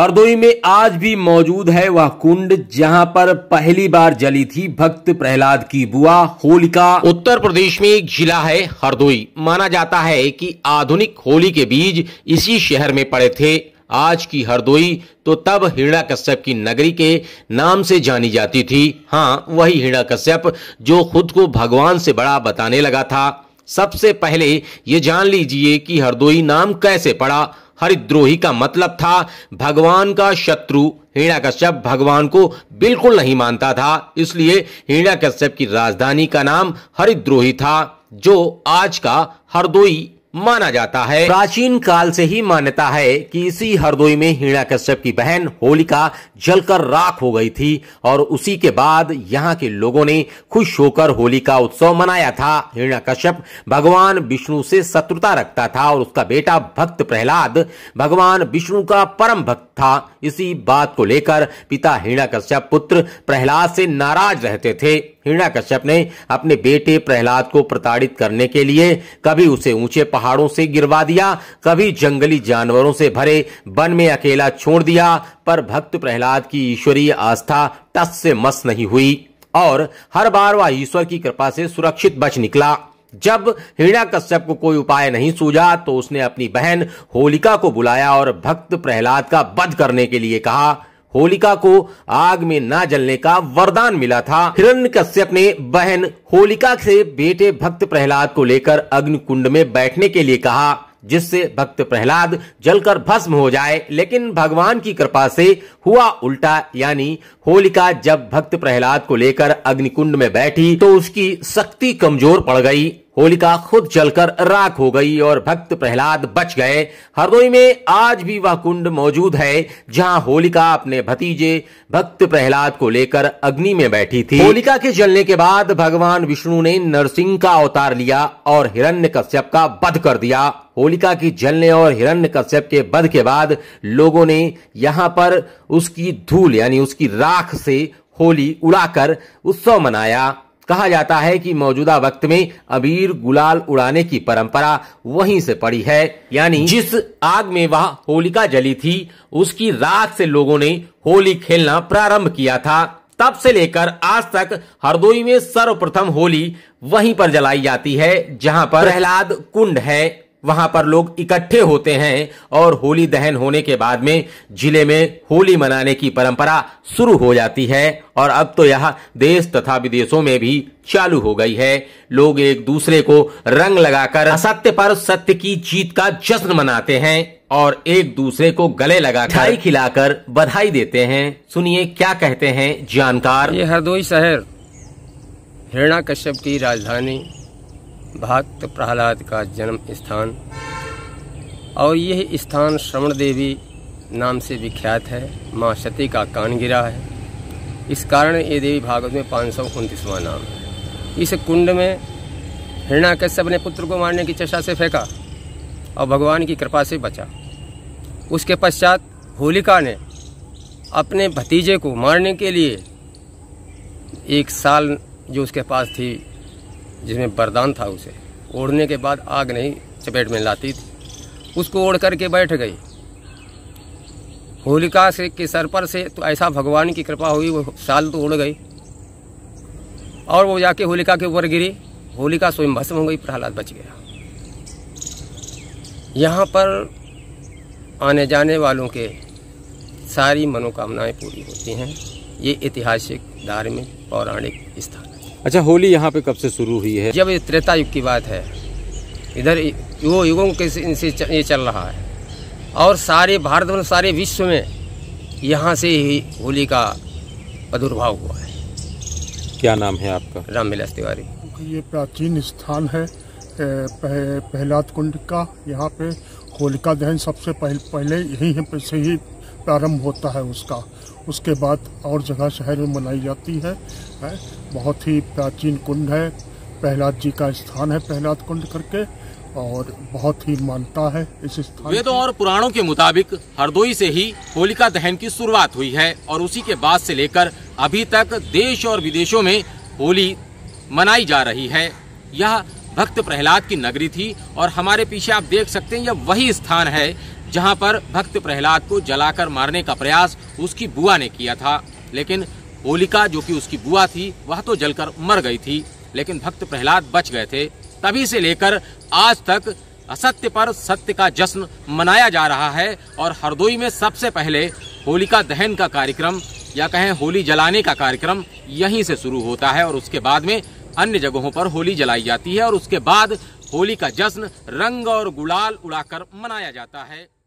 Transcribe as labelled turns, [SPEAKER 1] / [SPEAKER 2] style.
[SPEAKER 1] हरदोई में आज भी मौजूद है वह कुंड जहां पर पहली बार जली थी भक्त प्रहलाद की बुआ होलिका उत्तर प्रदेश में एक जिला है हरदोई माना जाता है कि आधुनिक होली के बीज इसी शहर में पड़े थे आज की हरदोई तो तब हिरणा कश्यप की नगरी के नाम से जानी जाती थी हाँ वही हिरणा कश्यप जो खुद को भगवान से बड़ा बताने लगा था सबसे पहले ये जान लीजिए कि हरदोई नाम कैसे पड़ा हरिद्रोही का मतलब था भगवान का शत्रु हिरण्यकश्यप भगवान को बिल्कुल नहीं मानता था इसलिए हिरण्यकश्यप की राजधानी का नाम हरिद्रोही था जो आज का हरदोई माना जाता है प्राचीन काल से ही मान्यता है कि इसी हरदोई में हीणा कश्यप की बहन होलिका जलकर राख हो गई थी और उसी के बाद यहाँ के लोगों ने खुश होकर होली का उत्सव मनाया था हीणा कश्यप भगवान विष्णु से शत्रुता रखता था और उसका बेटा भक्त प्रहलाद भगवान विष्णु का परम भक्त था इसी बात को लेकर पिता हीणा कश्यप पुत्र प्रहलाद से नाराज रहते थे कश्यप ने अपने बेटे प्रहलाद को प्रताड़ित करने के लिए कभी उसे ऊंचे पहाड़ों से गिरवा दिया कभी जंगली जानवरों से भरे वन में अकेला छोड़ दिया पर भक्त प्रहलाद की ईश्वरीय आस्था टस से मस नहीं हुई और हर बार वह ईश्वर की कृपा से सुरक्षित बच निकला जब हिरणा कश्यप को कोई उपाय नहीं सूझा तो उसने अपनी बहन होलिका को बुलाया और भक्त प्रहलाद का वध करने के लिए कहा होलिका को आग में ना जलने का वरदान मिला था हिरण्य कश्यप ने बहन होलिका से बेटे भक्त प्रहलाद को लेकर अग्नि कुंड में बैठने के लिए कहा जिससे भक्त प्रहलाद जलकर भस्म हो जाए लेकिन भगवान की कृपा से हुआ उल्टा यानी होलिका जब भक्त प्रहलाद को लेकर अग्निकुंड में बैठी तो उसकी शक्ति कमजोर पड़ गई होलिका खुद जलकर राख हो गई और भक्त प्रहलाद बच गए हरदोई में आज भी वह कुंड मौजूद है जहां होलिका अपने भतीजे भक्त प्रहलाद को लेकर अग्नि में बैठी थी होलिका के जलने के बाद भगवान विष्णु ने नरसिंह का अवतार लिया और हिरण्य कश्यप का वध कर दिया होलिका की जलने और हिरण्य कश्यप के वध के बाद लोगों ने यहाँ पर उसकी धूल यानी उसकी राख से होली उड़ाकर उत्सव मनाया कहा जाता है कि मौजूदा वक्त में अबीर गुलाल उड़ाने की परंपरा वहीं से पड़ी है यानी जिस आग में वह होलिका जली थी उसकी रात से लोगों ने होली खेलना प्रारंभ किया था तब से लेकर आज तक हरदोई में सर्वप्रथम होली वहीं पर जलाई जाती है जहां पर प्रहलाद कुंड है वहां पर लोग इकट्ठे होते हैं और होली दहन होने के बाद में जिले में होली मनाने की परंपरा शुरू हो जाती है और अब तो यह देश तथा विदेशों में भी चालू हो गई है लोग एक दूसरे को रंग लगाकर असत्य पर सत्य की जीत का जश्न मनाते हैं और एक दूसरे को गले लगा खाई खिलाकर बधाई देते हैं सुनिए क्या कहते हैं जानकार ये हरदोई शहर
[SPEAKER 2] हिरणा कश्यप की राजधानी भक्त प्रहलाद का जन्म स्थान और यह स्थान श्रवण देवी नाम से विख्यात है माँ सती का कान गिरा है इस कारण ये देवी भागवत में पाँच सौ उनतीसवां नाम है इस कुंड में हृणा कश्यप सबने पुत्र को मारने की चेष्टा से फेंका और भगवान की कृपा से बचा उसके पश्चात होलिका ने अपने भतीजे को मारने के लिए एक साल जो उसके पास थी जिसमें बरदान था उसे ओढ़ने के बाद आग नहीं चपेट में लाती थी उसको ओढ़ करके बैठ गई होलिका से के सर पर से तो ऐसा भगवान की कृपा हुई वो साल तो उड़ गई और वो जाके होलिका के ऊपर गिरी होलिका स्वयं भस्म हो गई प्रहलाद बच गया यहाँ पर आने जाने वालों के सारी मनोकामनाएं पूरी होती हैं ये ऐतिहासिक धार्मिक पौराणिक स्थान अच्छा होली यहाँ पे कब से शुरू हुई है जब ये त्रेता युग की बात है इधर वो युगों के इनसे ये चल रहा है और सारे भारत में सारे विश्व में यहाँ से ही होली का प्रादुर्भाव हुआ है क्या नाम है आपका रामविलास तिवारी
[SPEAKER 1] ये प्राचीन स्थान है पह, पहलाद कुंड का यहाँ पे होलिका दहन सबसे पहले पहले यहीं से ही प्रारंभ होता है उसका उसके बाद और जगह शहर में मनाई जाती है, है बहुत ही प्राचीन कुंड है प्रहलाद जी का स्थान है प्रहलाद कुंड करके और बहुत ही मानता है इस स्थान वेदों और पुराणों के मुताबिक हरदोई से ही होलिका दहन की शुरुआत हुई है और उसी के बाद से लेकर अभी तक देश और विदेशों में होली मनाई जा रही है यह भक्त प्रहलाद की नगरी थी और हमारे पीछे आप देख सकते हैं यह वही स्थान है जहां पर भक्त प्रहलाद को जलाकर मारने का प्रयास उसकी बुआ ने किया था लेकिन होलिका जो कि उसकी बुआ थी वह तो जलकर मर गई थी लेकिन भक्त प्रहलाद बच गए थे तभी से लेकर आज तक असत्य पर सत्य का जश्न मनाया जा रहा है और हरदोई में सबसे पहले होलिका दहन का कार्यक्रम या कहें होली जलाने का कार्यक्रम यहीं से शुरू होता है और उसके बाद में अन्य जगहों पर होली जलाई जाती है और उसके बाद होली का जश्न रंग और गुलाल उड़ाकर मनाया जाता है